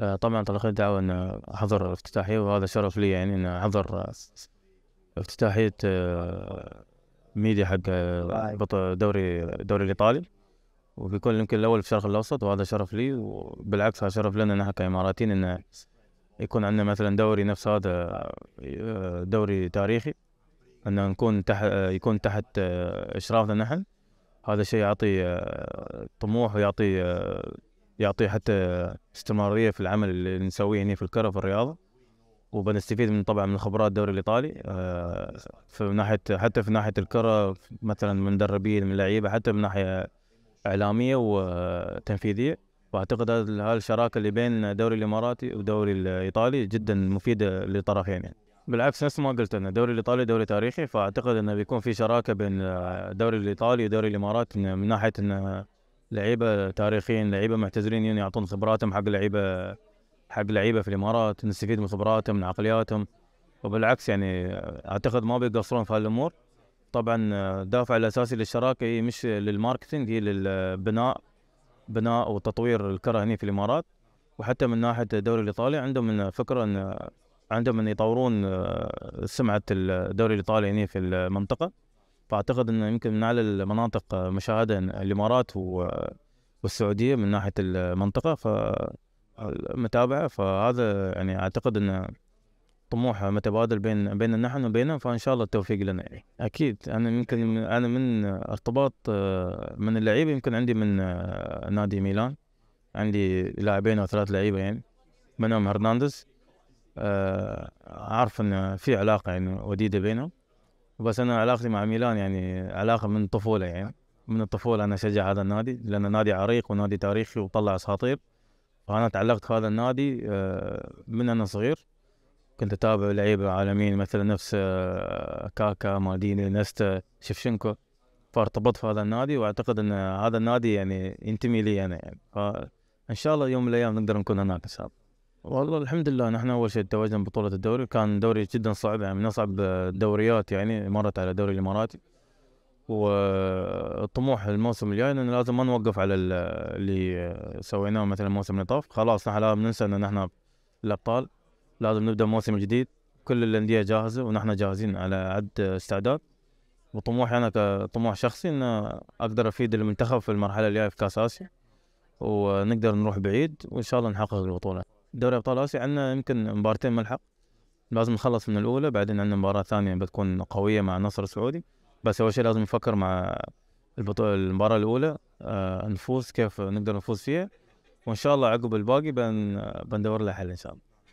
آه، طبعا تلقيت دعوة أن أحضر افتتاحية وهذا شرف لي يعني أن أحضر افتتاحية آه، ميديا حق آه، طيب. دوري الدوري الإيطالي وبيكون يمكن الأول في الشرق الأوسط وهذا شرف لي وبالعكس هذا شرف لنا نحن كإماراتيين أن يكون عندنا مثلا دوري نفس هذا دوري تاريخي أن نكون تحت يكون تحت إشرافنا نحن هذا الشيء يعطي طموح ويعطي يعطي حتى استمراريه في العمل اللي نسويه هنا في الكره في الرياضه وبنستفيد من طبعا من خبرات الدوري الايطالي آه، في ناحيه حتى في ناحيه الكره مثلا من مدربين من لعيبه حتى من ناحيه اعلاميه وتنفيذيه واعتقد هذه الشراكه اللي بين الدوري الاماراتي والدوري الايطالي جدا مفيده للطرفين يعني. بالعكس نفس ما قلت انا الدوري الايطالي دوري تاريخي فاعتقد انه بيكون في شراكه بين الدوري الايطالي والدوري الاماراتي من ناحيه انه لعيبه تاريخيين لعيبه معتزلين يعني يعطون خبراتهم حق لعيبه حق لعيبه في الامارات نستفيد من خبراتهم من عقلياتهم وبالعكس يعني اعتقد ما بيقصرون في هالامور طبعا الدافع الاساسي للشراكه هي مش للماركتنج هي للبناء بناء وتطوير الكره هنا في الامارات وحتى من ناحيه الدوري الايطالي عندهم فكره ان عندهم ان يطورون سمعه الدوري الايطالي هنا في المنطقه فاعتقد انه يمكن من اعلى المناطق آه، مشاهده الامارات آه، والسعوديه من ناحيه المنطقه ف آه، فهذا يعني اعتقد انه طموح متبادل بين بين نحن وبينهم فان شاء الله التوفيق لنا يعني اكيد انا يمكن انا من ارتباط من اللعيبه يمكن عندي من نادي ميلان عندي لاعبين او ثلاث لعيبه يعني منهم هرنانديز اعرف انه في علاقه يعني وديده بينهم بس انا علاقتي مع ميلان يعني علاقه من الطفوله يعني من الطفوله انا اشجع هذا النادي لان نادي عريق ونادي تاريخي وطلع اساطير فانا تعلقت بهذا النادي آه، من انا صغير كنت اتابع لعيبه عالميين مثل نفس آه، كاكا مالديني نستا شفشنكو فارتبطت في هذا النادي واعتقد ان هذا النادي يعني ينتمي لي انا يعني فان شاء الله يوم من الايام نقدر نكون هناك ان شاء الله والله الحمد لله نحن اول شيء تواجدنا ببطوله الدوري كان دوري جدا صعب يعني من اصعب الدوريات يعني مرت على الدوري الاماراتي والطموح الموسم الجاي انه لازم ما نوقف على اللي سويناه مثلا الموسم اللي طاف خلاص نحن لازم ننسى ان نحن الابطال لازم نبدا موسم جديد كل الانديه جاهزه ونحن جاهزين على عد استعداد وطموحي انا كطموح شخصي ان اقدر افيد المنتخب في المرحله الجايه في كاس اسيا ونقدر نروح بعيد وان شاء الله نحقق البطوله دوري ابطال اسيا عندنا يمكن مباراتين ملحق لازم نخلص من الاولى بعدين عندنا مباراه ثانيه بتكون قويه مع النصر السعودي بس اول شيء لازم نفكر مع البطولة المباراة الأولى آه، نفوز كيف نقدر نفوز فيها وإن شاء الله عقب الباقي بندور له حل إن شاء الله